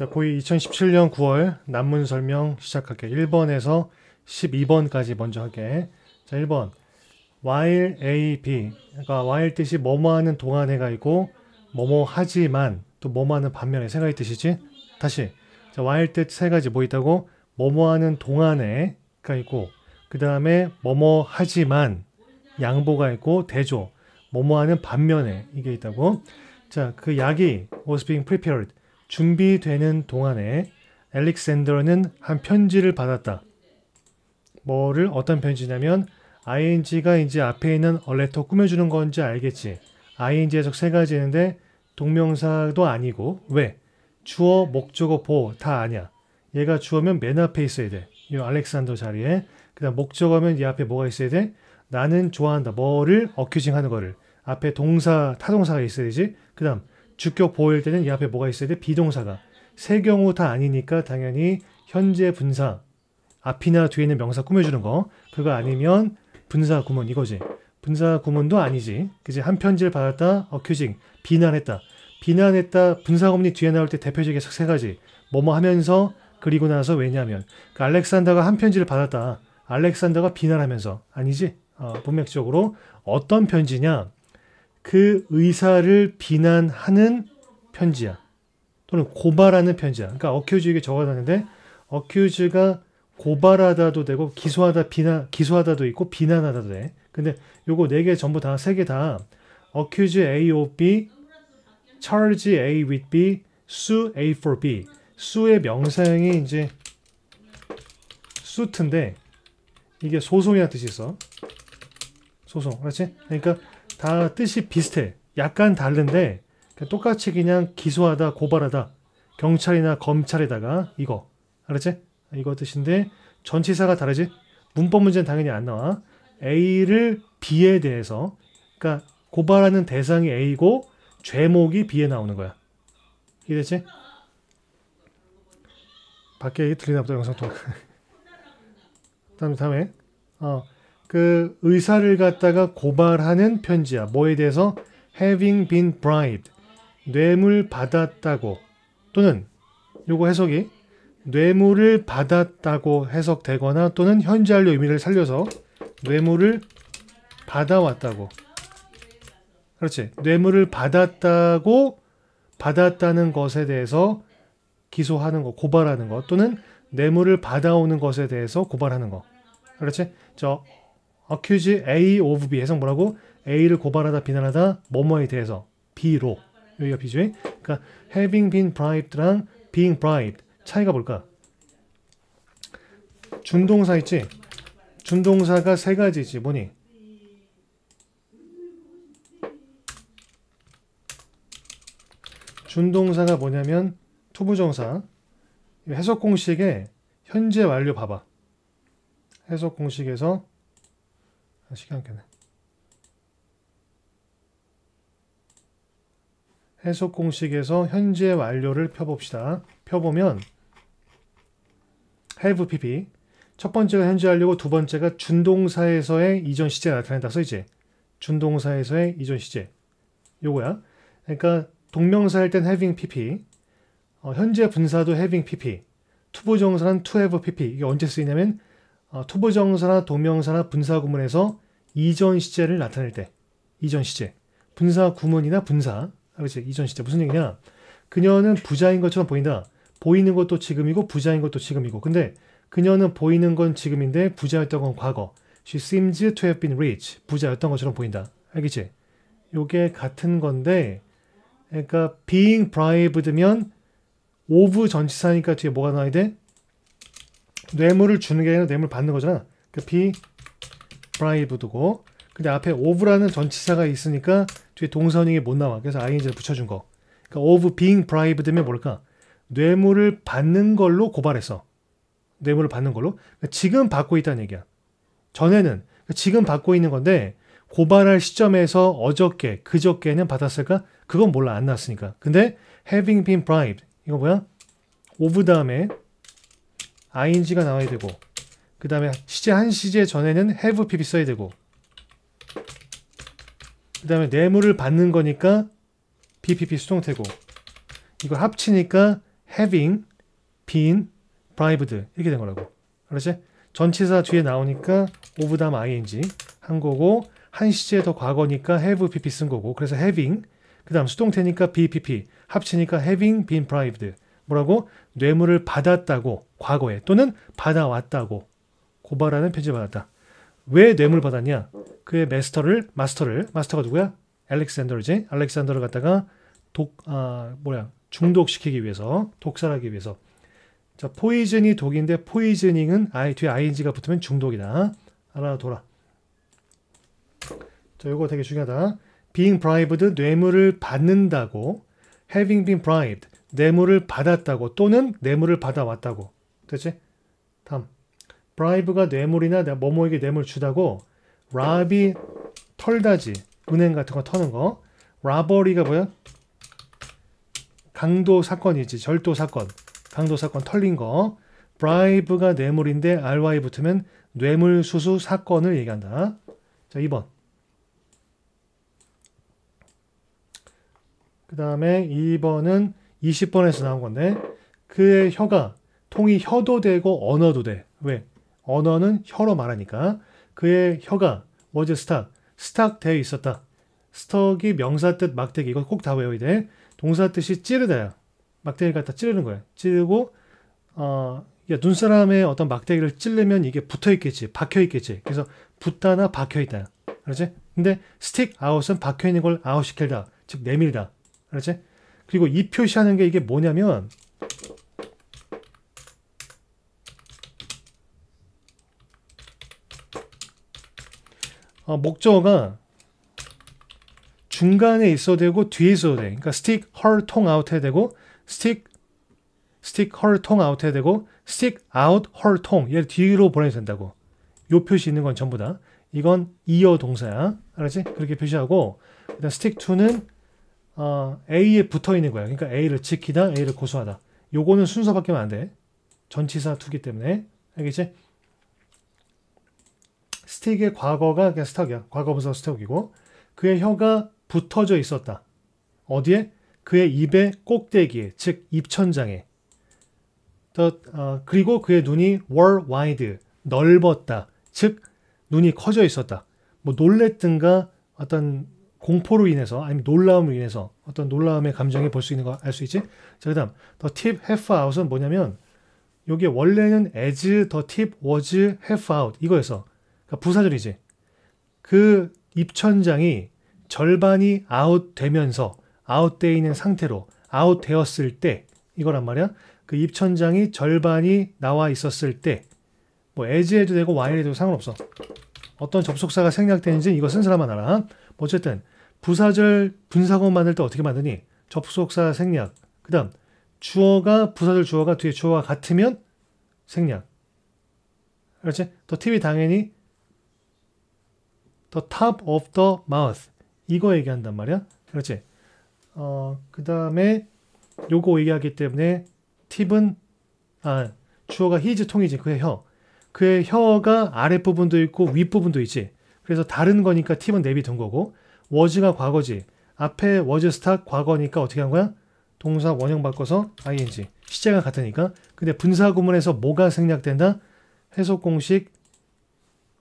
자, 고이 2017년 9월 난문 설명 시작할게. 1번에서 12번까지 먼저 하게 자, 1번. while a, b. 그러니까 while 뜻이 뭐뭐 하는 동안 에가 있고 뭐뭐 하지만 또 뭐뭐 하는 반면에 세 가지 뜻이지. 다시. 자, while 뜻세 가지 뭐 있다고? 뭐뭐 하는 동안에가 있고 그다음에 뭐뭐 하지만 양보가 있고 대조 뭐뭐 하는 반면에 이게 있다고. 자, 그 약이 was being prepared. 준비되는 동안에 엘릭샌더는한 편지를 받았다. 뭐를 어떤 편지냐면 ing가 이제 앞에 있는 얼레터 꾸며주는 건지 알겠지. ing 해석 세 가지 있는데 동명사도 아니고 왜? 주어, 목적어, 보호다 아니야. 얘가 주어면 맨 앞에 있어야 돼. 이 알렉산더 자리에. 그 다음 목적어면 얘 앞에 뭐가 있어야 돼? 나는 좋아한다. 뭐를? 어큐징 하는 거를. 앞에 동사, 타동사가 있어야 되지. 그 다음 주격 보일 때는 이 앞에 뭐가 있어야 돼? 비동사가. 세 경우 다 아니니까 당연히 현재 분사 앞이나 뒤에 있는 명사 꾸며주는 거 그거 아니면 분사 구문 이거지. 분사 구문도 아니지. 그지? 한 편지를 받았다. 어큐징. 비난했다. 비난했다. 분사 구문이 뒤에 나올 때 대표적인 세 가지. 뭐뭐 하면서 그리고 나서 왜냐하면 그 알렉산더가 한 편지를 받았다. 알렉산더가 비난하면서 아니지? 어, 문맥적으로 어떤 편지냐? 그 의사를 비난하는 편지야. 또는 고발하는 편지야. 그러니까 어큐즈에게 적어놨는데 어큐즈가 고발하다도 되고 기소하다 비난 기소하다도 있고 비난하다도 돼. 근데 요거 네 개 전부 다 세 개 다 어큐즈 u s e A of B, charge A with B, sue A for B. s 의 명사형이 이제 수트인데 이게 소송이란 뜻이 있어. 소송. 그렇지? 그러니까 다 뜻이 비슷해. 약간 다른데 똑같이 그냥 기소하다, 고발하다. 경찰이나 검찰에다가 이거. 알았지? 이거 뜻인데 전치사가 다르지? 문법 문제는 당연히 안 나와. A를 B에 대해서 그러니까 고발하는 대상이 A고 죄목이 B에 나오는 거야. 이해됐지? 밖에 들리나 보다 영상 통화. 다음 다음에 어그 의사를 갖다가 고발하는 편지야. 뭐에 대해서 having been bribed 뇌물 받았다고 또는 요거 해석이 뇌물을 받았다고 해석되거나 또는 현재 완료 의미를 살려서 뇌물을 받아왔다고 그렇지 뇌물을 받았다고 받았다는 것에 대해서 기소하는 거 고발하는 거 또는 뇌물을 받아오는 것에 대해서 고발하는 거 그렇지 저 accuse A of B 해석 뭐라고? A를 고발하다 비난하다 뭐뭐에 대해서 B로 여기가 B죠. 그러니까 having been bribed랑 being bribed 차이가 뭘까? 준동사 있지? 준동사가 세 가지지 뭐니? 준동사가 뭐냐면 투부정사 해석 공식에 현재 완료 봐봐 해석 공식에서 아, 시간 켜네. 해석 공식에서 현재 완료를 펴봅시다. 펴보면 have pp 첫 번째가 현재 완료고 두 번째가 준동사에서의 이전 시제 나타낸다 써이지 준동사에서의 이전 시제 요거야. 그러니까 동명사일 땐 having pp 어, 현재 분사도 having pp 투부정사는 to have pp 이게 언제 쓰이냐면 어, 투부정사나 도명사나 분사구문에서 이전 시제를 나타낼 때 이전 시제 분사구문이나 분사 아, 그렇지 이전 시제 무슨 얘기냐 그녀는 부자인 것처럼 보인다 보이는 것도 지금이고 부자인 것도 지금이고 근데 그녀는 보이는 건 지금인데 부자였던 건 과거 She seems to have been rich 부자였던 것처럼 보인다 알겠지? 요게 같은 건데 그러니까 being brived면 오브 전치사니까 뒤에 뭐가 나와야 돼? 뇌물을 주는 게 아니라 뇌물 받는 거잖아. 그 be brived고 근데 앞에 of라는 전치사가 있으니까 뒤에 동선이못 나와. 그래서 ing를 붙여준 거. 그러니까 of being brived면 뭘까? 뇌물을 받는 걸로 고발했어. 뇌물을 받는 걸로. 그러니까 지금 받고 있다는 얘기야. 전에는 그러니까 지금 받고 있는 건데 고발할 시점에서 어저께, 그저께는 받았을까? 그건 몰라 안나왔으니까 근데 having been bribed 이거 뭐야? of 다음에 ing가 나와야 되고 그 다음에 시제 한 시제 전에는 have pp 써야 되고 그 다음에 뇌물을 받는 거니까 ppp 수동태고 이걸 합치니까 having, been, bribed 이렇게 된 거라고 알았지? 전치사 뒤에 나오니까 of 다음 ing 한 거고 한 시제 더 과거니까 have pp 쓴 거고 그래서 having 그 다음 수동태니까 bpp 합치니까 having been bribed 뭐라고 뇌물을 받았다고 과거에 또는 받아왔다고 고발하는 편지를 받았다. 왜 뇌물 받았냐? 그의 마스터를 마스터를 마스터가 누구야? 알렉산더르지. 알렉산더를 갖다가 독 아 뭐야 중독시키기 위해서 독살하기 위해서. 자 포이즌이 독인데 포이즈닝은 아이 뒤에 ing가 붙으면 중독이다. 알아둬라. 자 이거 되게 중요하다. being bribed 뇌물을 받는다고 having been bribed 뇌물을 받았다고 또는 뇌물을 받아왔다고. 됐지? 다음. 브라이브가 뇌물이나 뭐뭐에게 뇌물 주다고 랍이 털다지 은행 같은 거 터는 거 라버리가 뭐야? 강도 사건이지 절도 사건 강도 사건 털린 거 브라이브가 뇌물인데 RY 붙으면 뇌물수수 사건을 얘기한다. 자 2번 그 다음에 2번은 20번에서 나온 건데 그의 혀가 통이 혀도 되고 언어도 돼. 왜? 언어는 혀로 말하니까 그의 혀가 was stuck, stuck 되어 있었다. 스톡이 명사 뜻 막대기 이거 꼭 다 외워야 돼. 동사 뜻이 찌르다야. 막대기 갖다 찌르는 거야. 찌르고 어, 야, 눈사람의 어떤 막대기를 찌르면 이게 붙어 있겠지, 박혀 있겠지. 그래서 붙다나 박혀 있다. 그렇지? 근데 스틱 아웃은 박혀 있는 걸 아웃시킬다, 즉 내밀다. 그렇지? 그리고 이 표시하는 게 이게 뭐냐면 어, 목적어가 중간에 있어야 되고 뒤에 있어야 돼. 그러니까 stick her tongue out 해야 되고 stick stick her tongue out 해야 되고 stick out her tongue 얘를 뒤로 보내야 된다고. 요 표시 있는 건 전부 다. 이건 이어 동사야. 알았지? 그렇게 표시하고 일단 stick to는 어, A에 붙어 있는 거야. 그러니까 A를 지키다, A를 고수하다. 요거는 순서 바뀌면 안 돼. 전치사 투기 때문에. 알겠지? 스틱의 과거가 그냥 스탁이야. 과거 분사 스탁이고 그의 혀가 붙어져 있었다. 어디에? 그의 입의 꼭대기에, 즉 입천장에. 더, 어, 그리고 그의 눈이 were wide, 넓었다. 즉 눈이 커져 있었다. 뭐 놀랬든가 어떤 공포로 인해서 아니면 놀라움으로 인해서 어떤 놀라움의 감정이 볼 수 있는 거 알 수 있지? 자, 그다음 더팁 have out은 뭐냐면 여기 원래는 as 더팁 was have out 이거에서 그러니까 부사절이지. 그 입천장이 절반이 아웃 되면서 아웃되어 있는 상태로 아웃 되었을 때 이거란 말이야. 그 입천장이 절반이 나와 있었을 때 뭐 as 해도 되고 while 해도 상관없어. 어떤 접속사가 생략되는지 이거 쓴 사람만 알아. 뭐 어쨌든 부사절 분사구 만들 때 어떻게 만드니? 접속사 생략. 그 다음 주어가 부사절 주어가 뒤에 주어와 같으면 생략. 그렇지? 더 팁이 당연히 the top of the mouth 이거 얘기한단 말이야. 그렇지? 어, 그 다음에 요거 얘기하기 때문에 팁은 아, 주어가 his 통이지 그의 혀. 그의 혀가 아랫부분도 있고 윗부분도 있지. 그래서 다른 거니까 팁은 내비둔 거고 워즈가 과거지. 앞에 워즈 스탁 과거니까 어떻게 한 거야? 동사 원형 바꿔서 ing. 시제가 같으니까. 근데 분사 구문에서 뭐가 생략된다? 해석 공식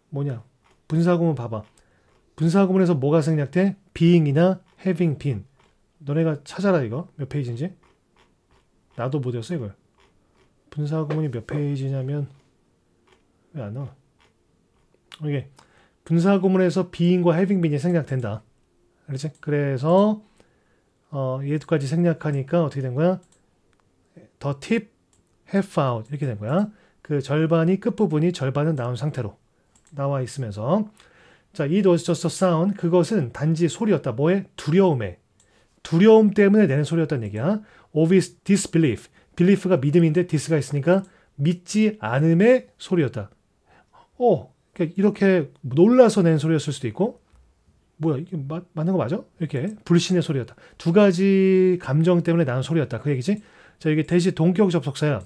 뭐냐? 분사 구문 봐봐. 분사 구문에서 뭐가 생략돼? being이나 having been. 너네가 찾아라 이거. 몇 페이지인지. 나도 못 외웠어 이걸. 분사 구문이 몇 페이지냐면 왜안 나와? 이게 분사 구문에서 being과 having been이 생략된다. 알지 그래서 어, 얘까지 생략하니까 어떻게 된 거야? the tip h a v f o u n 이렇게 된 거야. 그 절반이 끝부분이 절반은 나온 상태로 나와 있으면서 자, it was just a sound. 그것은 단지 소리였다. 뭐에? 두려움에. 두려움 때문에 내는 소리였다는 얘기야. of his disbelief. belief가 믿음인데 dis가 있으니까 믿지 않음의 소리였다. 어, 그러니까 이렇게 놀라서 낸 소리였을 수도 있고 뭐야 이게 맞, 맞는 거 맞아? 이렇게 불신의 소리였다. 두 가지 감정 때문에 나는 소리였다. 그 얘기지. 자 이게 대시 동격 접속사야.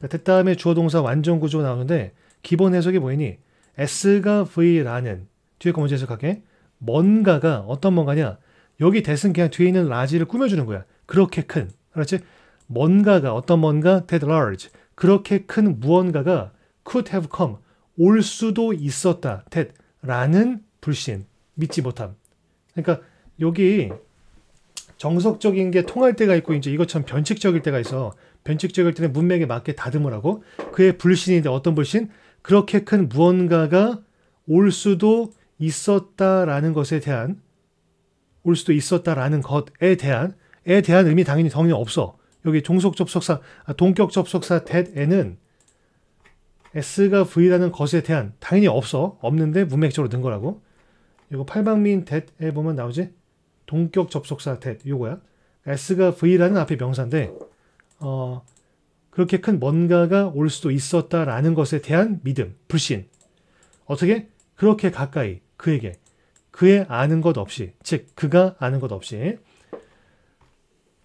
됐다음에 그러니까 주어 동사 완전 구조 나오는데 기본 해석이 뭐니? S가 V라는 뒤에 거 먼저 해석할게. 뭔가가 어떤 뭔가냐? 여기 대신 그냥 뒤에 있는 라지를 꾸며주는 거야. 그렇게 큰. 그렇지? 뭔가가 어떤 뭔가 that large 그렇게 큰 무언가가 could have come 올 수도 있었다 that라는 불신 믿지 못함. 그러니까 여기 정석적인 게 통할 때가 있고 이제 이것처럼 변칙적일 때가 있어. 변칙적일 때는 문맥에 맞게 다듬으라고. 그의 불신인데 어떤 불신? 그렇게 큰 무언가가 올 수도 있었다라는 것에 대한 올 수도 있었다라는 것에 대한 에 대한 의미 당연히 당연 없어. 여기 종속 접속사 아, 동격 접속사 that에는 s가 v라는 것에 대한 당연히 없어. 없는데 문맥적으로 넣은 거라고. 이거 팔방미인 댓에 보면 나오지? 동격 접속사 댓 요거야. S가 V라는 앞에 명사인데 어 그렇게 큰 뭔가가 올 수도 있었다라는 것에 대한 믿음, 불신. 어떻게? 그렇게 가까이 그에게 그의 아는 것 없이 즉 그가 아는 것 없이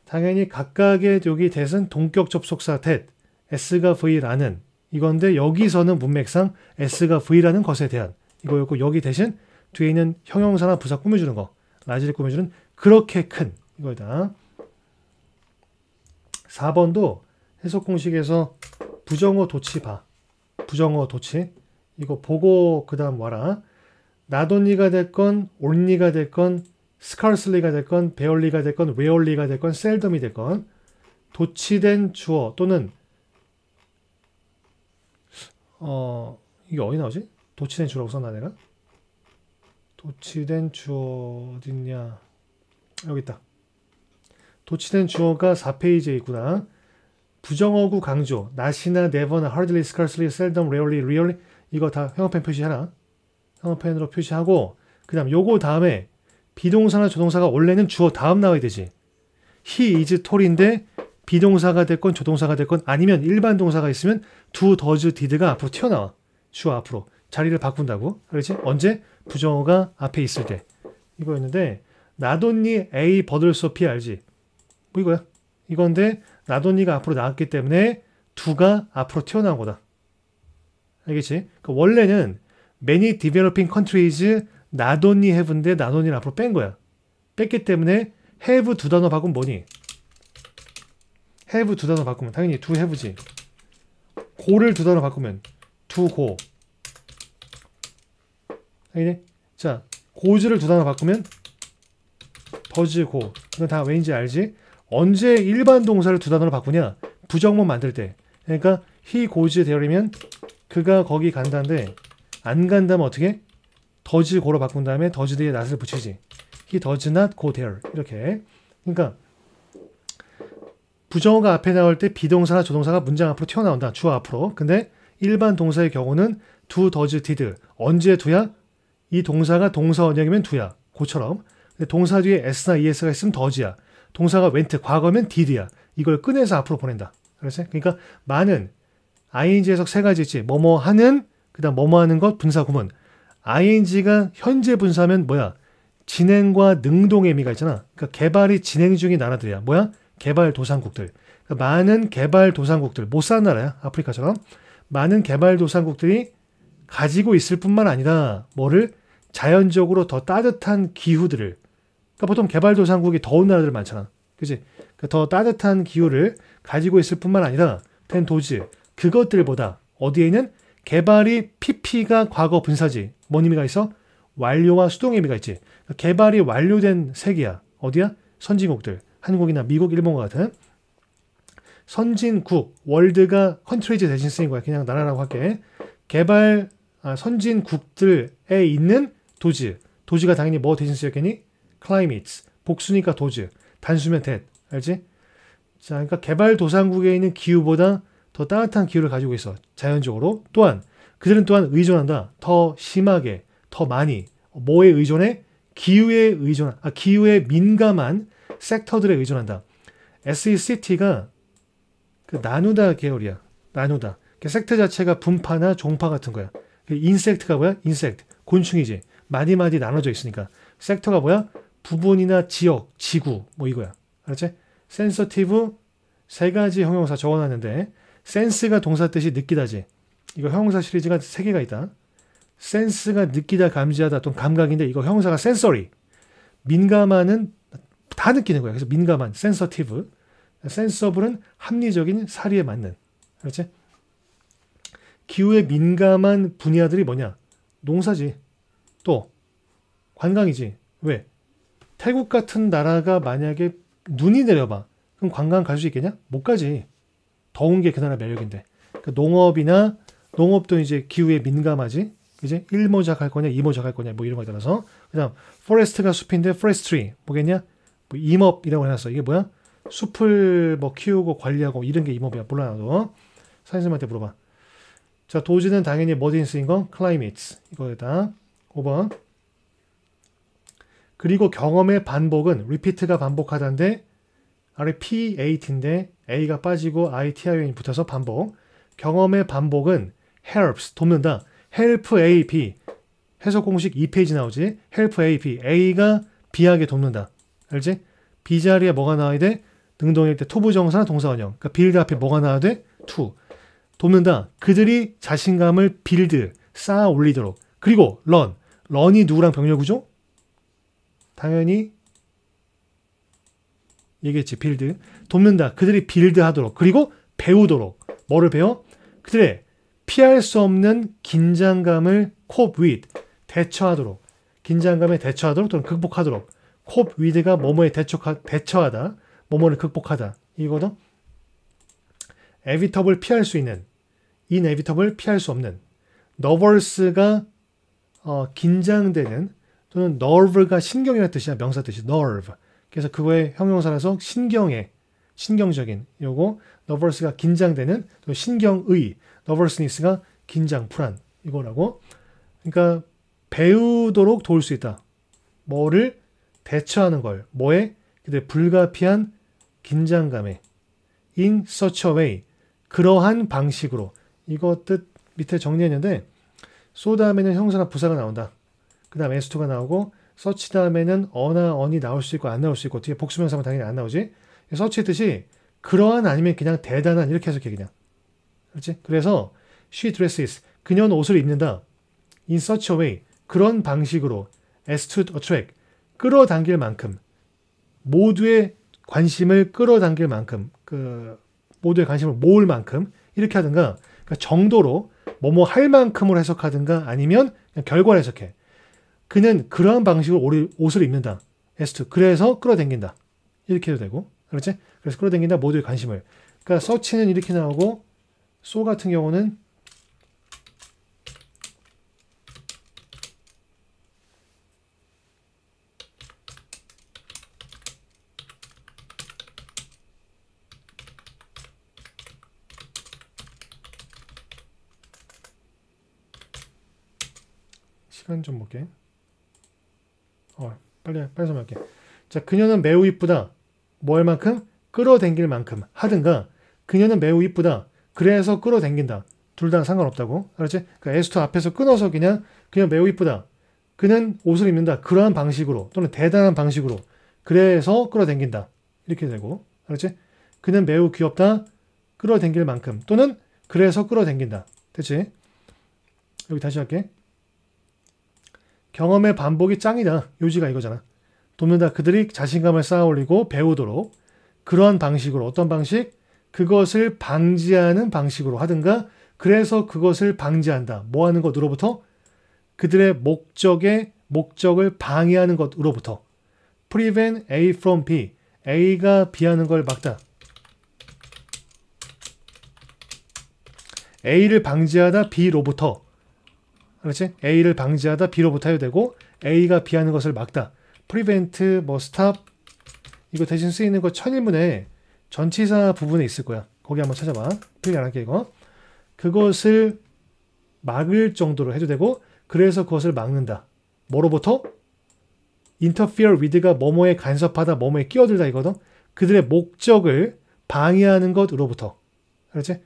당연히 각각의 여기 대은 동격 접속사 대 S가 V라는 이건데 여기서는 문맥상 S가 V라는 것에 대한 이거였고 여기 대신 뒤에 있는 형용사나 부사 꾸며주는 거, 라지를 꾸며주는 그렇게 큰 이거다. 4번도 해석 공식에서 부정어 도치 봐. 부정어 도치. 이거 보고 그 다음 와라. 나돈니가 될 건 올니가 될 건 스칼슬리가 될 건 베얼리가 될 건 웨얼리가 될 건 셀덤이 될 건 도치된 주어 또는 어 이게 어디 나오지? 도치된 주라고 어 썼나 내가? 도치된 주어 어딨냐 여기 있다 도치된 주어가 4페이지에 있구나 부정어구 강조 나시나 네버나 hardly, scarcely, seldom, rarely, r a r l y 이거 다 형용펜 표시하나 형용펜으로 표시하고 그 다음 요거 다음에 비동사나 조동사가 원래는 주어 다음 나와야 되지 he is tall인데 비동사가 됐건 조동사가 됐건 아니면 일반 동사가 있으면 두 더즈 디드가 앞으로 튀어나와 주어 앞으로 자리를 바꾼다고. 그렇지? 언제? 부정어가 앞에 있을 때. 이거였는데 나돈니 A 버들소 피 알지? 뭐 이거야. 이건데 나돈니가 앞으로 나왔기 때문에 두가 앞으로 튀어나온 거다. 알겠지? 그러니까 원래는 many developing countries 나돈니 have인데 나돈니를 앞으로 뺀 거야. 뺐기 때문에 have 두 단어 바꾸면 뭐니? have 두 단어 바꾸면 당연히 두 have지. 고를 두 단어 바꾸면 두 고. 알겠니? 자, 고즈를 두 단어 바꾸면 버즈 고. 이건 다 왜인지 알지? 언제 일반 동사를 두 단어로 바꾸냐? 부정문 만들 때. 그러니까 he goes t h e 이면 그가 거기 간다는데안 간다면 어떻게? 더즈 고로 바꾼 다음에 더즈 뒤에 낫을 붙이지. he does not go there. 이렇게. 그러니까 부정어가 앞에 나올 때 비동사나 조동사가 문장 앞으로 튀어나온다. 주 앞으로. 근데 일반 동사의 경우는 두 더즈 디드. 언제 두야? 이 동사가 동사 원형이면 두야. 고처럼. 동사 뒤에 s나 es가 있으면 더지야. 동사가 웬트 과거면 did야. 이걸 꺼내서 앞으로 보낸다. 그어요 그러니까 많은 ing 해석 세 가지 있지. 뭐뭐 하는 그다음 뭐뭐 하는 것 분사 구문. ing가 현재 분사면 뭐야? 진행과 능동의 의미가 있잖아. 그러니까 개발이 진행 중인 나라들이야. 뭐야? 개발 도상국들. 그러니까 많은 개발 도상국들, 못 사는 나라야. 아프리카처럼. 많은 개발 도상국들이 가지고 있을 뿐만 아니라 뭐를 자연적으로 더 따뜻한 기후들을 그러니까 보통 개발도상국이 더운 나라들 많잖아. 그지? 그러니까 더 따뜻한 기후를 가지고 있을 뿐만 아니라 된 도시 그것들보다 어디에는 있 개발이 PP가 과거 분사지 뭔 의미가 있어? 완료와 수동 의미가 있지. 그러니까 개발이 완료된 세계야. 어디야? 선진국들. 한국이나 미국, 일본과 같은 선진국 월드가 컨트리즈 대신 쓰인 거야. 그냥 나라라고 할게. 개발 아, 선진국들에 있는 도지. 도지가 당연히 뭐 대신 쓰였겠니? climates. 복수니까 도지. 단수면 that. 알지? 자, 그러니까 개발도상국에 있는 기후보다 더 따뜻한 기후를 가지고 있어. 자연적으로. 또한 그들은 또한 의존한다. 더 심하게, 더 많이. 뭐에 의존해? 기후에 의존, 한 아, 기후에 민감한 섹터들에 의존한다. SECT가 그 나누다 계열이야. 나누다. 그 섹터 자체가 분파나 종파 같은 거야. 인섹트가 그 뭐야? 인섹트. 곤충이지. 많이 많이 나눠져 있으니까 섹터가 뭐야? 부분이나 지역, 지구 뭐 이거야. 알았지? 센서티브 세 가지 형용사 적어놨는데 센스가 동사 뜻이 느끼다지. 이거 형용사 시리즈가 세 개가 있다. 센스가 느끼다, 감지하다 또 감각인데 이거 형용사가 센서리. 민감한은 다 느끼는 거야. 그래서 민감한, 센서티브. 센서블은 합리적인 사리에 맞는. 알았지 기후에 민감한 분야들이 뭐냐? 농사지. 또 관광이지. 왜? 태국 같은 나라가 만약에 눈이 내려봐. 그럼 관광 갈 수 있겠냐? 못 가지. 더운 게 그 나라 매력인데. 그러니까 농업이나 농업도 이제 기후에 민감하지. 이제 일모작할 거냐, 이모작할 거냐, 뭐 이런 거에 따라서. 그 다음, f o r e 가 숲인데, 포레스트 s 뭐겠냐? 뭐 임업이라고 해놨어. 이게 뭐야? 숲을 뭐 키우고 관리하고 이런 게 임업이야. 몰라, 나도. 사인쌤한테 물어봐. 자, 도지는 당연히 뭐든스인 건? 클라이 m a t 이거에다. 5번. 그리고 경험의 반복은 repeat가 반복하다인데 아래 p 8인데 A가 빠지고 ITION이 붙어서 반복. 경험의 반복은 helps, 돕는다. help AP, 해석 공식 2페이지 나오지. help AP, A가 B하게 돕는다. 알지? B 자리에 뭐가 나와야 돼? 능동일 때 토부 정사나 동사원형. 그러니까 빌드 앞에 뭐가 나와야 돼? to. 돕는다. 그들이 자신감을 빌드, 쌓아 올리도록. 그리고 run, 런이 누구랑 병렬 구죠 당연히 얘기했지 빌드 돕는다 그들이 빌드 하도록 그리고 배우도록 뭐를 배워? 그들의 피할 수 없는 긴장감을 cope with 대처하도록 긴장감에 대처하도록 또는 극복하도록 cope with가 뭐뭐에 대처하, 대처하다 뭐뭐를 극복하다 이거든 evitable 피할 수 있는 inevitable 피할 수 없는 너 e 스가 어, 긴장되는 또는 nerve가 신경이라는 뜻이야 명사 뜻이 nerve. 그래서 그거의 형용사라서 신경의 신경적인 요거 nervous가 긴장되는 또 신경의 nervousness가 긴장 불안 이거라고. 그러니까 배우도록 도울 수 있다. 뭐를 대처하는 걸 뭐에 근데 불가피한 긴장감에 in such a way 그러한 방식으로 이거 뜻 밑에 정리했는데 소 다음에는 형사나 부사가 나온다. 그 다음 에스토가 나오고 서치 다음에는 어나 언이 나올 수 있고 안 나올 수 있고 뒤에 복수명사면 당연히 안 나오지. 서치했듯이 그러한 아니면 그냥 대단한 이렇게 해석해 그냥. 그렇지? 그래서 she dresses 그녀는 옷을 입는다. in such a way 그런 방식으로 as to attract 끌어당길 만큼 모두의 관심을 끌어당길 만큼 그 모두의 관심을 모을 만큼 이렇게 하든가 그러니까 정도로 뭐뭐 할 만큼으로 해석하든가 아니면 결과를 해석해. 그는 그러한 방식으로 옷을 입는다. S2. 그래서 끌어당긴다. 이렇게 해도 되고. 그렇지? 그래서 끌어당긴다. 모두의 관심을. 그러니까 서치는 이렇게 나오고 소 같은 경우는 설명할게. 어, 빨리, 빨리 설명할게. 자, 그녀는 매우 이쁘다. 뭘 뭐 만큼? 끌어당길 만큼. 하든가, 그녀는 매우 이쁘다. 그래서 끌어당긴다. 둘 다 상관없다고. 알았지? 그 그러니까 에스터 앞에서 끊어서 그냥, 그냥 매우 이쁘다. 그는 옷을 입는다. 그러한 방식으로. 또는 대단한 방식으로. 그래서 끌어당긴다. 이렇게 되고. 알았지? 그는 매우 귀엽다. 끌어당길 만큼. 또는 그래서 끌어당긴다. 됐지? 여기 다시 할게. 경험의 반복이 짱이다. 요지가 이거잖아. 돕는다. 그들이 자신감을 쌓아 올리고 배우도록 그러한 방식으로 어떤 방식? 그것을 방지하는 방식으로 하든가 그래서 그것을 방지한다. 뭐 하는 것으로부터? 그들의 목적에 목적을 방해하는 것으로부터 prevent A from B. A가 B 하는 걸 막다. A를 방지하다 B로부터 그렇지? A를 방지하다 B로부터 해되고 A가 B 하는 것을 막다. prevent, 뭐 stop 이거 대신 쓰이는 거 천일문에 전치사 부분에 있을 거야. 거기 한번 찾아봐. 필기 안 할게 이거. 그것을 막을 정도로 해도 되고 그래서 그것을 막는다. 뭐로부터? interfere with가 뭐뭐에 간섭하다, 뭐뭐에 끼어들다 이거든. 그들의 목적을 방해하는 것으로부터. 그렇지?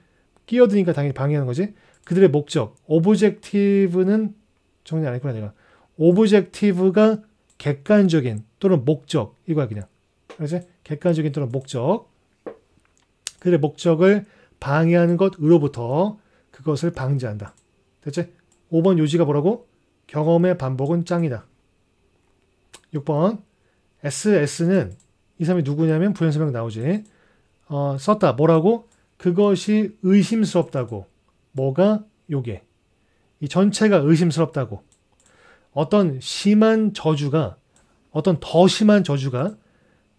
끼어드니까 당연히 방해하는 거지. 그들의 목적, 오브젝티브는 정리 안 했구나 내가. 오브젝티브가 객관적인 또는 목적 이거야 그냥. 그래서 객관적인 또는 목적. 그들의 목적을 방해하는 것으로부터 그것을 방지한다. 대체 5번 요지가 뭐라고? 경험의 반복은 짱이다. 6번 SS는 이 사람이 누구냐면 부연설명 나오지. 어, 썼다. 뭐라고? 그것이 의심스럽다고. 뭐가? 요게. 이 전체가 의심스럽다고. 어떤 심한 저주가, 어떤 더 심한 저주가,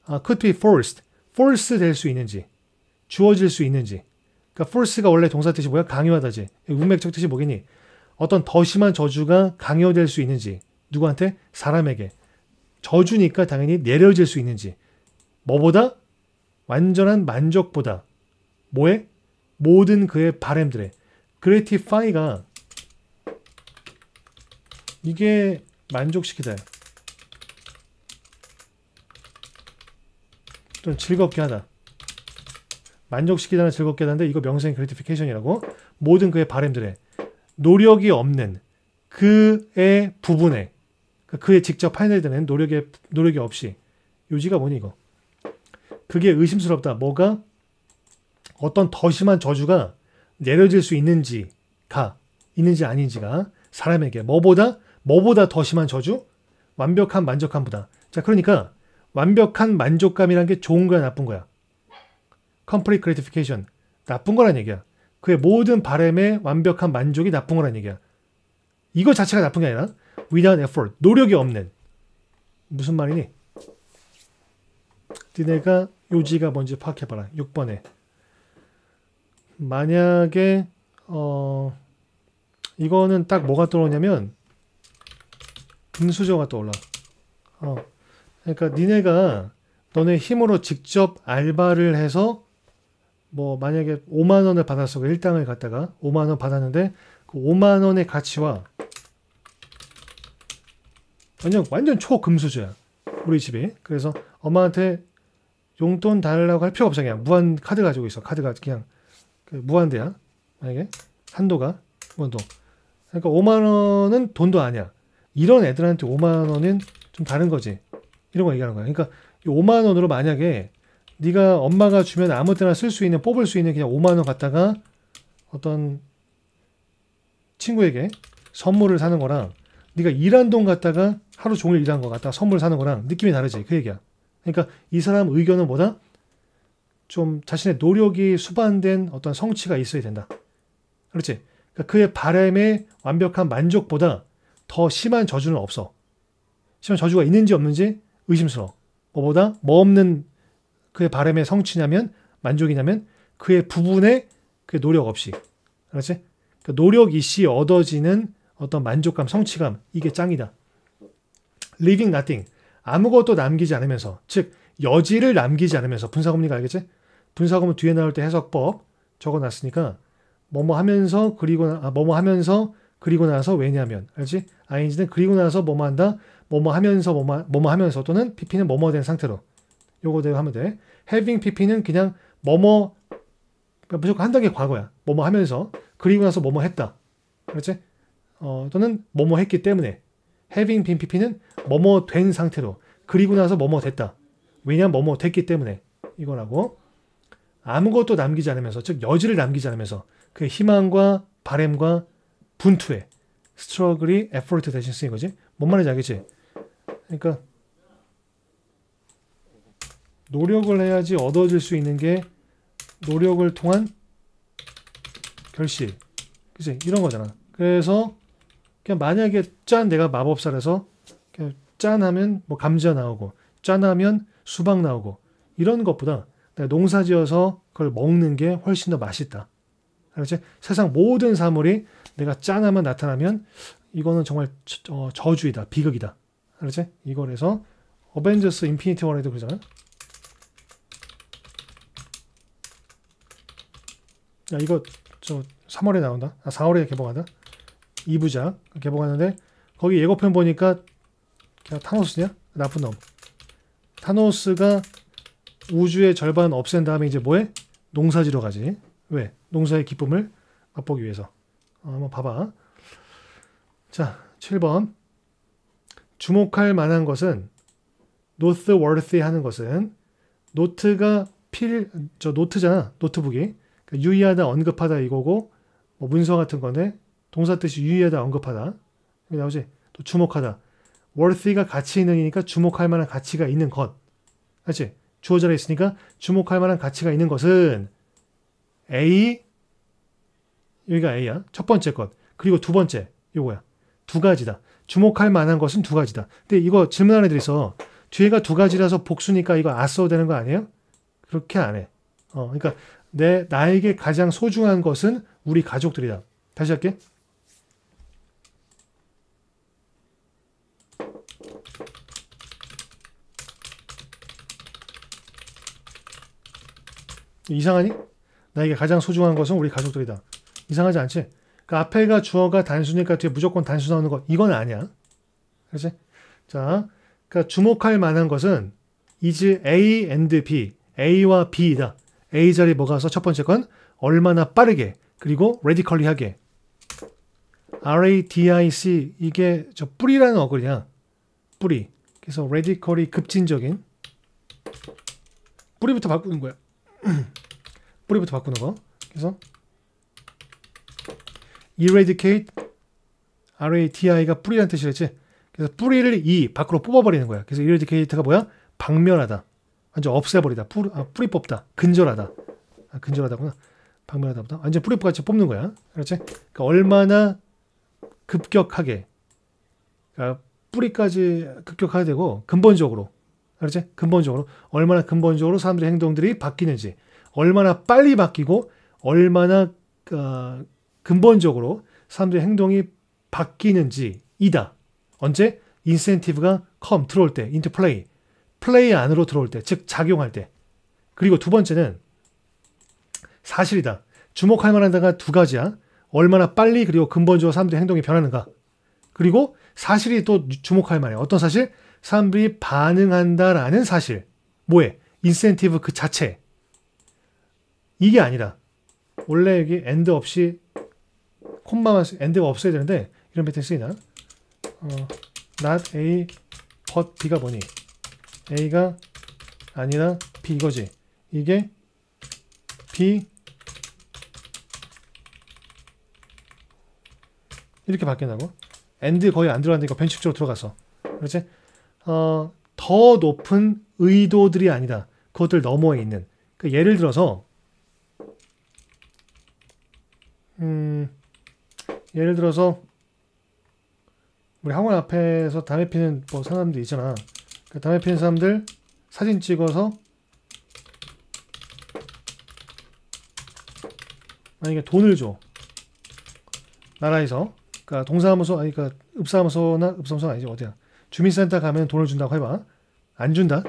아, could be forced, force 될 수 있는지, 주어질 수 있는지. 그러니까 force가 원래 동사 뜻이 뭐야? 강요하다지. 문맥적 뜻이 뭐겠니? 어떤 더 심한 저주가 강요될 수 있는지, 누구한테? 사람에게. 저주니까 당연히 내려질 수 있는지. 뭐보다? 완전한 만족보다. 뭐에? 모든 그의 바램들에. 그 r a t i f 가 이게 만족시키다. 좀 즐겁게 하다. 만족시키다는 즐겁게 하는데 이거 명생 그레티피케이션이라고 모든 그의 바램들에 노력이 없는 그의 부분에 그러니까 그의 직접 판단되는 노력의 노력이 없이 요지가 뭐니 이거 그게 의심스럽다 뭐가 어떤 더 심한 저주가 내려질 수 있는지가 있는지 아닌지가 사람에게 뭐보다 뭐보다 더 심한 저주 완벽한 만족함보다자 그러니까 완벽한 만족감이란 게 좋은 거야 나쁜 거야 complete gratification 나쁜 거란 얘기야 그의 모든 바램에 완벽한 만족이 나쁜 거란 얘기야 이거 자체가 나쁜 게 아니라 without effort 노력이 없는 무슨 말이니? 니네가 요지가 뭔지 파악해봐라 6번에 만약에 어 이거는 딱 뭐가 떠오르냐면 금수저가 떠올라. 어. 그러니까 니네가 너네 힘으로 직접 알바를 해서 뭐 만약에 5만 원을 받았어. 그 일당을 갖다가 5만 원 받았는데 그 5만 원의 가치와 완전 완전 초금수저야. 우리 집이. 그래서 엄마한테 용돈 달라고 할 필요 없어. 그냥 무한 카드 가지고 있어. 카드가 그냥 그 무한대야. 만약에 한도가 무한도. 그러니까 5만 원은 돈도 아니야. 이런 애들한테 5만 원은 좀 다른 거지. 이런 거 얘기하는 거야. 그러니까 5만 원으로 만약에 네가 엄마가 주면 아무 때나 쓸 수 있는 뽑을 수 있는 그냥 5만 원 갖다가 어떤 친구에게 선물을 사는 거랑 네가 일한 돈 갖다가 하루 종일 일한 거 갖다가 선물 사는 거랑 느낌이 다르지. 그 얘기야. 그러니까 이 사람 의견은 뭐다? 좀 자신의 노력이 수반된 어떤 성취가 있어야 된다. 그렇지? 그러니까 그의 바람의 완벽한 만족보다 더 심한 저주는 없어. 심한 저주가 있는지 없는지 의심스러워. 뭐보다 뭐 없는 그의 바람의 성취냐면 만족이냐면 그의 부분에 그의 노력 없이. 그렇지? 그러니까 노력 이시 얻어지는 어떤 만족감, 성취감 이게 짱이다. Living nothing. 아무것도 남기지 않으면서 즉 여지를 남기지 않으면서 분사 금리가 알겠지? 분사구문 뒤에 나올 때 해석법 적어놨으니까 뭐뭐 하면서 그리고 아, 뭐뭐 하면서 그리고 나서 왜냐면 알지? ing는 그리고 나서 뭐뭐 한다 뭐뭐 하면서 뭐뭐, 뭐뭐 하면서 또는 pp는 뭐뭐 된 상태로 요거대로 하면 돼 having pp는 그냥 뭐뭐 그러니까 무조건 한 단계 과거야 뭐뭐 하면서 그리고 나서 뭐뭐 했다 그렇지 어, 또는 뭐뭐 했기 때문에 having been pp는 뭐뭐 된 상태로 그리고 나서 뭐뭐 됐다 왜냐면 뭐뭐 됐기 때문에 이거라고 아무것도 남기지 않으면서 즉 여지를 남기지 않으면서 그 희망과 바램과 분투에 스트러글이 에포트 대신 쓰인 거지. 뭔 말인지 알겠지? 그러니까 노력을 해야지 얻어질 수 있는 게 노력을 통한 결실. 그치? 이런 거잖아. 그래서 그냥 만약에 짠 내가 마법사라서 짠 하면 뭐 감자 나오고 짠 하면 수박 나오고 이런 것보다 네, 농사지어서 그걸 먹는 게 훨씬 더 맛있다. 그렇지? 세상 모든 사물이 내가 짠하면 나타나면 이거는 정말 저, 어, 주이다 비극이다. 그렇지? 이걸 해서 어벤져스 인피니티 워에도 그러잖아. 야, 이거 저 3월에 나온다. 아, 4월에 개봉한다 2부작 개봉하는데 거기 예고편 보니까 그냥 타노스냐? 나쁜 놈. 타노스가 우주의 절반 없앤 다음에 이제 뭐해? 농사지러 가지. 왜? 농사의 기쁨을 맛보기 위해서. 어, 한번 봐봐. 자, 7번. 주목할 만한 것은 노트 t e w 하는 것은 노트가 필, 저 노트잖아. 노트북이. 그러니까 유의하다, 언급하다 이거고 뭐 문서 같은 건데 동사 뜻이 유의하다, 언급하다. 나오지? 또 주목하다. w o 가 가치 있는이니까 주목할 만한 가치가 있는 것. 알지? 주어져 있으니까 주목할 만한 가치가 있는 것은 A 여기가 A야. 첫 번째 것. 그리고 두 번째. 요거야. 두 가지다. 주목할 만한 것은 두 가지다. 근데 이거 질문안는 애들이 있 뒤에가 두 가지라서 복수니까 이거 아써 되는 거 아니에요? 그렇게 안 해. 어, 그러니까 내 나에게 가장 소중한 것은 우리 가족들이다. 다시 할게. 이상하니? 나에게 가장 소중한 것은 우리 가족들이다. 이상하지 않지? 그 앞에가 주어가 단수니까 뒤에 무조건 단순 나오는 거 이건 아니야. 그렇지? 자, 그러니까 주목할 만한 것은 is A and B, A와 B이다. A 자리 뭐가 서첫 번째 건 얼마나 빠르게 그리고 radically하게 RADIC 이게 저 뿌리라는 어글이야. 뿌리. 그래서 radically 급진적인 뿌리부터 바꾸는 거야. 뿌리부터 바꾸는 거. 그래서 eradicate radi가 뿌리라는 뜻이랬지. 그래서 뿌리를 e 밖으로 뽑아버리는 거야. 그래서 eradicate가 뭐야? 박멸하다. 완전 없애버리다. 뿌리, 아, 뿌리 뽑다. 근절하다. 아, 근절하다구나. 박멸하다보다. 완전 뿌리 뽑 같이 뽑는 거야. 그렇지? 그러니까 얼마나 급격하게 그러니까 뿌리까지 급격하게 되고 근본적으로 그렇지? 근본적으로 얼마나 근본적으로 사람들의 행동들이 바뀌는지, 얼마나 빨리 바뀌고 얼마나 어, 근본적으로 사람들의 행동이 바뀌는지이다. 언제 인센티브가 컴 들어올 때, 인터 플레이, 플레이 안으로 들어올 때, 즉 작용할 때. 그리고 두 번째는 사실이다. 주목할 만한 데가 두 가지야. 얼마나 빨리 그리고 근본적으로 사람들의 행동이 변하는가. 그리고 사실이 또 주목할 만해. 어떤 사실? 사람들이 반응한다라는 사실. 뭐에? 인센티브 그 자체. 이게 아니라 원래 여기 엔드 없이 콤마만 엔드가 없어야 되는데 이런 패턴 쓰이나? 어, not A but B가 뭐니? A가 아니라 B 이거지. 이게 B 이렇게 바뀌나고 엔드 거의 안들어갔는니까거 변칙적으로 들어가서 그렇지? 어, 더 높은 의도들이 아니다. 그것들 너머에 있는. 그 예를 들어서 음, 예를 들어서 우리 학원 앞에서 담배 피는 뭐 사람들 있잖아. 그 담배 피는 사람들 사진 찍어서 만약에 돈을 줘 나라에서 그니까 동사무소 아니 그러니까 읍사무소나 읍사무소 아니지 어디야 주민센터 가면 돈을 준다고 해봐. 안 준다.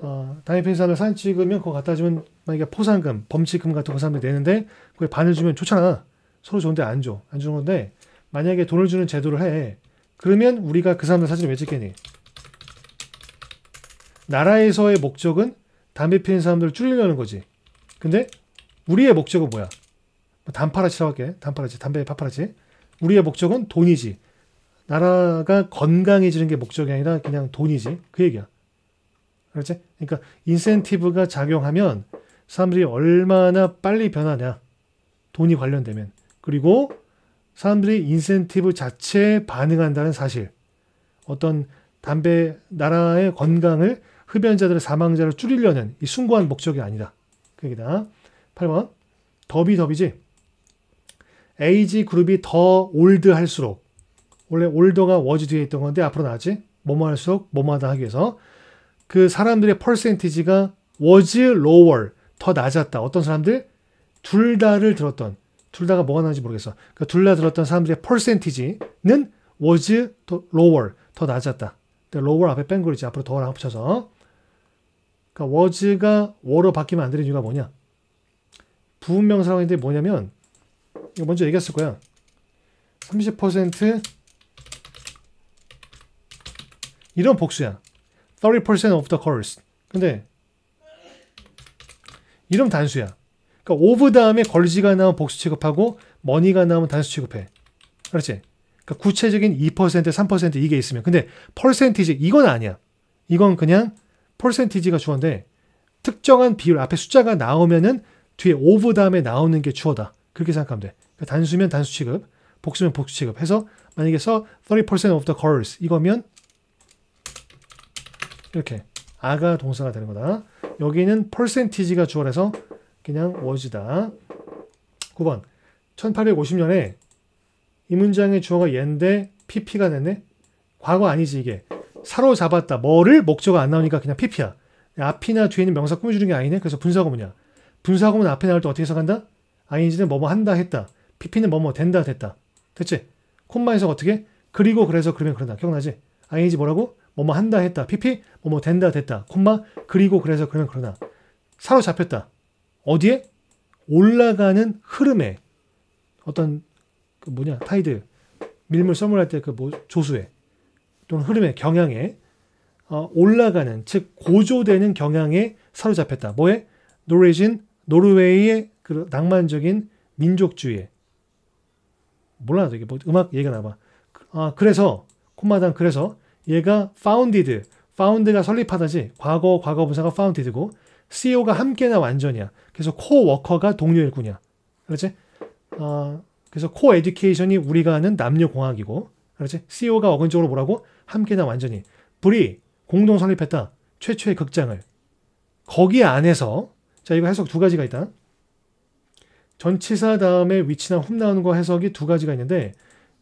어, 담위표인 사람을 사진 찍으면 그거 갖다 주면 만약에 포상금, 범칙금 같은 거 사람들이 내는데 그게 반을 주면 좋잖아. 서로 좋은데 안 줘. 안 주는 건데 만약에 돈을 주는 제도를 해. 그러면 우리가 그 사람들 사진을 왜 찍겠니? 나라에서의 목적은 담배 피는 사람들을 줄이려는 거지. 근데 우리의 목적은 뭐야? 뭐 단파라치라고 할게. 단파라치, 담배 파파라치. 우리의 목적은 돈이지. 나라가 건강해지는 게 목적이 아니라 그냥 돈이지. 그 얘기야. 그렇지? 그러니까 인센티브가 작용하면 사람들이 얼마나 빨리 변하냐. 돈이 관련되면. 그리고 사람들이 인센티브 자체에 반응한다는 사실. 어떤 담배 나라의 건강을 흡연자들의 사망자를 줄이려는 이 숭고한 목적이 아니다. 그 얘기다. 8번. 더비더비지. 에이지 그룹이 더 올드할수록 원래 올더가 워즈 뒤에 있던 건데 앞으로 나왔지. 뭐 뭐 할수록 뭐뭐하다 하기 위해서 그 사람들의 퍼센티지가 워즈 로월 더 낮았다. 어떤 사람들 둘 다를 들었던 둘 다가 뭐가 나는지 모르겠어. 그러니까 둘다 들었던 사람들의 퍼센티지는 워즈 s 더 l o 더 낮았다. 근데 l 앞에 뺑글이지 앞으로 더랑 합쳐서. 그러니까 w a 가워로 바뀌면 안 되는 이유가 뭐냐? 부분명사라고 데 뭐냐면 이거 먼저 얘기했을 거야. 30% 이런 복수야. 30% of the course. 근데 이런 단수야. 그러니까 of 다음에 걸지가 나온 복수 취급하고 머니가 나오면 단수 취급해. 그렇지? 그러니까 구체적인 2%, 3% 이게 있으면. 근데 퍼센티지 이건 아니야. 이건 그냥 퍼센티지가 주어인데 특정한 비율 앞에 숫자가 나오면은 뒤에 of 다음에 나오는 게 주어다. 그렇게 생각하면 돼. 그러니까 단수면 단수 취급, 복수면 복수 취급 해서 만약에 서30% of the cars 이거면 이렇게 아가 동사가 되는 거다. 여기는 퍼센티지가 주어라서 그냥 워즈다 9번 1850년에 이 문장의 주어가 얘인데 pp가 됐네. 과거 아니지 이게. 사로잡았다. 뭐를 목적어 안 나오니까 그냥 pp야. 앞이나 뒤에 있는 명사 꾸며주는 게 아니네. 그래서 분사구문이야. 분사구문 앞에 나올 때 어떻게 해석한다? ing는 뭐뭐 한다 했다. pp는 뭐뭐 된다 됐다. 됐지? 콤마 에서 어떻게? 그리고 그래서 그러면 그러다 기억나지? ing 뭐라고? 뭐뭐 한다 했다. PP 뭐뭐 된다 됐다. 콤마 그리고 그래서 그러면 그러나 사로잡혔다. 어디에? 올라가는 흐름에 어떤 그 뭐냐 타이드 밀물 썰물할 때그 뭐 조수에 또는 흐름의 경향에 어, 올라가는 즉 고조되는 경향에 사로잡혔다. 뭐에? 노르웨진 노르웨이의 그 낭만적인 민족주의에 몰라 이게 뭐 음악 얘기가 나봐. 그, 아 그래서 콤마당 그래서 얘가 founded, found가 설립하다지 과거 과거 부사가 founded고 CEO가 함께나 완전이야. 그래서 코워커가 동료일이야 그렇지? 어, 그래서 코 에듀케이션이 우리가 아는 남녀 공학이고 그렇지? CEO가 어근적으로 뭐라고? 함께나 완전히. 불이 공동 설립했다. 최초의 극장을. 거기 안에서 자 이거 해석 두 가지가 있다. 전치사 다음에 위치나 훔 나오는 거 해석이 두 가지가 있는데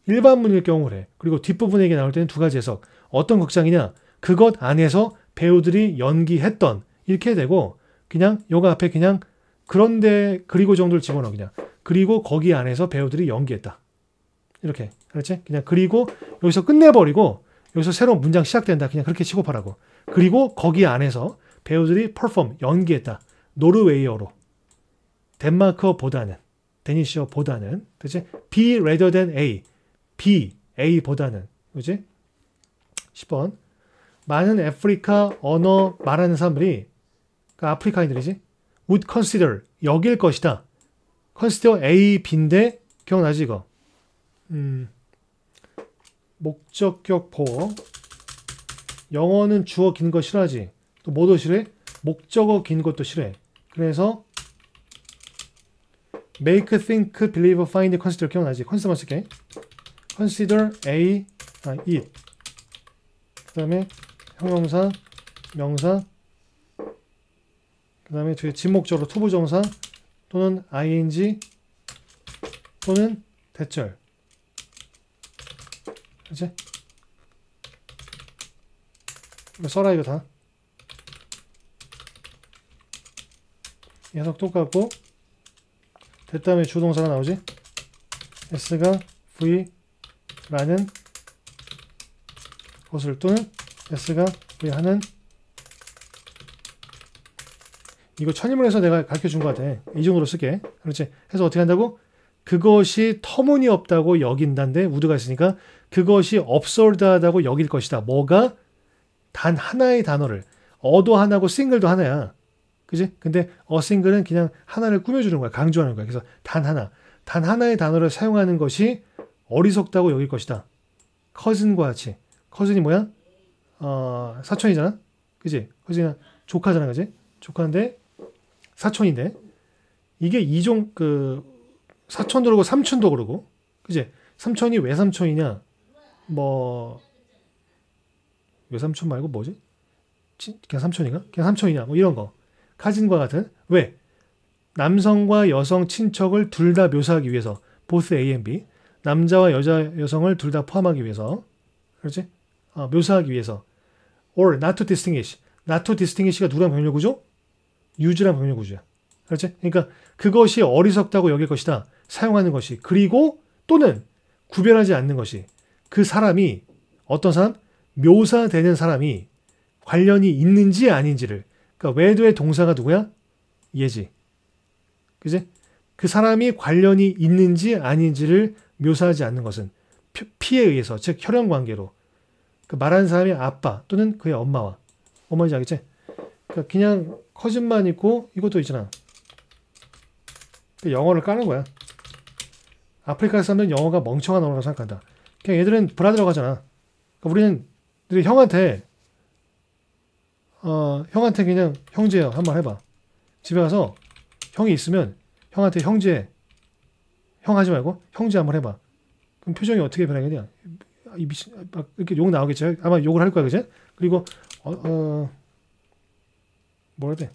일반문일 경우래. 그리고 뒷부분에게 나올 때는 두 가지 해석. 어떤 극장이냐? 그것 안에서 배우들이 연기했던 이렇게 되고 그냥 요가 앞에 그냥 그런데 그리고 정도를 집어넣어 그냥 그리고 거기 안에서 배우들이 연기했다 이렇게 그렇지 그냥 그리고 여기서 끝내버리고 여기서 새로운 문장 시작된다 그냥 그렇게 취급하라고 그리고 거기 안에서 배우들이 퍼폼 연기했다 노르웨이어로 덴마크어보다는 데니시어보다는 그치? B rather than A B A보다는 그지 10번. 많은 아프리카 언어 말하는 사람들이 그러니까 아프리카인들이지 would consider 여길 것이다. consider A, B인데 기억나지 이거? 음, 목적격 보어 영어는 주어 긴 거 싫어하지. 또 뭐도 싫어해? 목적어 긴 것도 싫어해. 그래서 make, think, believe, find, consider 기억나지? 컨시더만 쓸게. consider A, 아, it 그 다음에 형용사, 명사, 그 다음에 뒤에 진목적으로 투부정사 또는 ing 또는 대절. 그치? 이거 써라 이거 다. 계속 똑같고 됐다음 주동사가 나오지. s가 v 라는 것을 또는 S가 우 하는 이거 천임을해서 내가 가르쳐 준 거 같아. 이 정도로 쓰게 그렇지. 해서 어떻게 한다고? 그것이 터무니없다고 여긴다인데 우드가 있으니까 그것이 업솔드하다고 여길 것이다. 뭐가? 단 하나의 단어를. 어도 하나고 싱글도 하나야. 그지? 근데 어싱글은 그냥 하나를 꾸며주는 거야. 강조하는 거야. 그래서 단 하나. 단 하나의 단어를 사용하는 것이 어리석다고 여길 것이다. 커즌과 같이. 커준이 뭐야? 어, 사촌이잖아? 그지? 커준이 조카잖아, 그지? 조카인데, 사촌인데. 이게 이종, 그, 사촌도 그러고, 삼촌도 그러고, 그지? 삼촌이 왜 삼촌이냐? 뭐, 왜 삼촌 말고 뭐지? 그냥 삼촌인가? 그냥 삼촌이냐? 뭐 이런 거. 카진과 같은. 왜? 남성과 여성 친척을 둘 다 묘사하기 위해서. 보스 A a B. 남자와 여자, 여성을 둘 다 포함하기 위해서. 그렇지? 어, 묘사하기 위해서 or not to distinguish. not to distinguish가 누구랑 병렬구조? use랑 병렬구조야. 알았지? 그러니까 그것이 어리석다고 여길 것이다. 사용하는 것이. 그리고 또는 구별하지 않는 것이. 그 사람이 어떤 사람? 묘사되는 사람이 관련이 있는지 아닌지를. 그러니까 where의 동사가 누구야? 예지. 그지? 그 사람이 관련이 있는지 아닌지를 묘사하지 않는 것은 피에 의해서, 즉 혈연 관계로 그 말하는 사람이 아빠 또는 그의 엄마와 어머니지 알겠지? 그러니까 그냥 커진만 있고 이것도 있잖아. 그 영어를 까는 거야. 아프리카 사람들은 영어가 멍청한 언어라고 생각한다. 그냥 얘들은 브라드라고 하잖아. 그러니까 우리는 형한테 어, 형한테 그냥 형제야 한번 해봐. 집에 가서 형이 있으면 형한테 형제 형 하지 말고 형제 한 번 해봐. 그럼 표정이 어떻게 변하겠냐? 이 미친 막 이렇게 욕 나오겠죠. 아마 욕을 할 거야, 그죠? 그리고 어, 어 뭐라 해야 돼?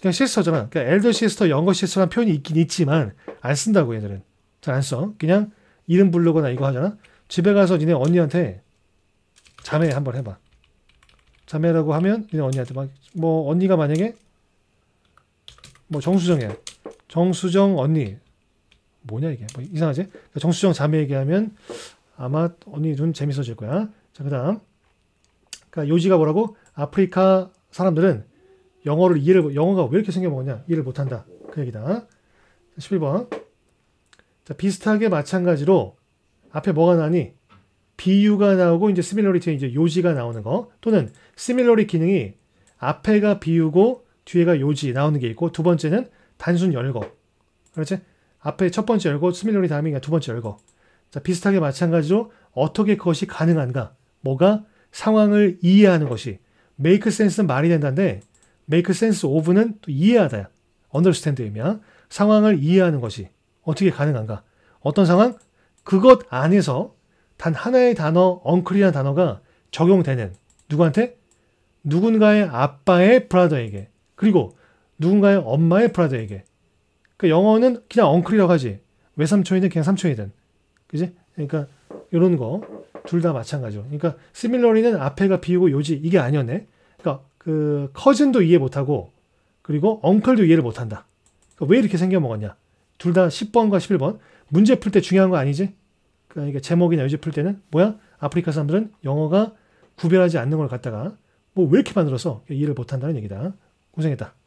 그냥 시스터잖아. 그러니까 엘더 시스터, 영거 시스터란 표현이 있긴 있지만 안 쓴다고 얘들은 잘 안 써. 그냥 이름 부르거나 이거 하잖아. 집에 가서 니네 언니한테 자매 한번 해봐. 자매라고 하면 니네 언니한테 막 뭐 언니가 만약에 뭐 정수정이야. 정수정 언니 뭐냐 이게 뭐 이상하지? 정수정 자매얘기 하면 아마 언니 눈 재밌어질 거야. 자 그다음 그러니까 요지가 뭐라고? 아프리카 사람들은 영어를 이해를 영어가 왜 이렇게 생겨먹었냐? 이해를 못한다. 그 얘기다. 11번 자, 비슷하게 마찬가지로 앞에 뭐가 나니? 비유가 나오고 이제 스밀러리티 이제 요지가 나오는 거 또는 스밀러리 기능이 앞에가 비유고 뒤에가 요지 나오는 게 있고 두 번째는 단순 열거 그렇지? 앞에 첫 번째 열고 스밀론이 다음에 두 번째 열고. 자, 비슷하게 마찬가지로 어떻게 그것이 가능한가? 뭐가 상황을 이해하는 것이 메이크 센스는 말이 된다는데 메이크 센스 오 n s 는또 이해하다. u n d e r s t a 의미야. 상황을 이해하는 것이 어떻게 가능한가? 어떤 상황? 그것 안에서 단 하나의 단어 u 클 c l 이라는 단어가 적용되는 누구한테? 누군가의 아빠의 브라더에게 그리고 누군가의 엄마의 브라더에게 그 영어는 그냥 엉클이라고 하지. 외삼촌이든 그냥 삼촌이든. 그지? 그러니까 이런 거 둘 다 마찬가지로. 그러니까 similarly는 앞에가 비우고 요지 이게 아니었네. 그러니까 그 커진도 이해 못하고 그리고 엉클도 이해를 못한다. 그러니까 왜 이렇게 생겨 먹었냐? 둘 다 10번과 11번 문제 풀 때 중요한 거 아니지? 그러니까 제목이나 요지 풀 때는 뭐야? 아프리카 사람들은 영어가 구별하지 않는 걸 갖다가 뭐 왜 이렇게 만들어서 이해를 못한다는 얘기다. 고생했다.